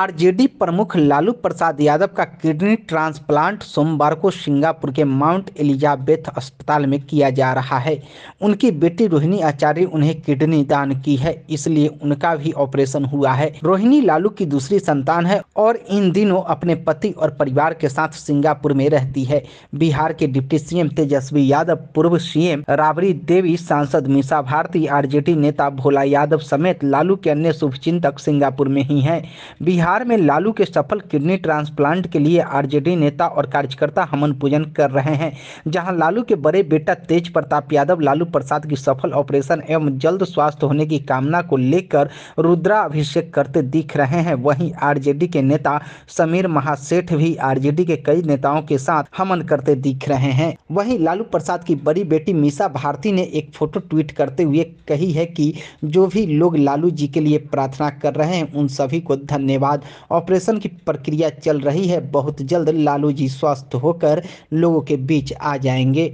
RJD प्रमुख लालू प्रसाद यादव का kidney transplant सोमवार को सिंगापुर के माउंट एलिजाबेथ अस्पताल में किया जा रहा है उनकी बेटी रोहिणी आचार्य उन्हें किडनी दान की है इसलिए उनका भी ऑपरेशन हुआ है रोहिणी लालू की दूसरी संतान है और इन दिनों अपने पति और परिवार के साथ सिंगापुर में रहती है बिहार के डिप्टी सीएम तेजस्वी यादव पूर्व सीएम राबड़ी देवी सांसद मीसा भारती आर नेता भोला यादव समेत लालू के अन्य शुभ सिंगापुर में ही है बिहार बिहार में लालू के सफल किडनी ट्रांसप्लांट के लिए आरजेडी नेता और कार्यकर्ता हमन पूजन कर रहे हैं जहां लालू के बड़े बेटा तेज प्रताप यादव लालू प्रसाद की सफल ऑपरेशन एवं जल्द स्वास्थ्य होने की कामना को लेकर रुद्रा अभिषेक करते दिख रहे हैं वहीं आरजेडी के नेता समीर महासेठ भी आरजेडी के कई नेताओं के साथ हमन करते दिख रहे हैं वहीं लालू प्रसाद की बड़ी बेटी मीसा भारती ने एक फोटो ट्वीट करते हुए कही है कि जो भी लोग लालू जी के लिए प्रार्थना कर रहे हैं उन सभी को धन्यवाद बाद ऑपरेशन की प्रक्रिया चल रही है बहुत जल्द लालू जी स्वस्थ होकर लोगों के बीच आ जाएंगे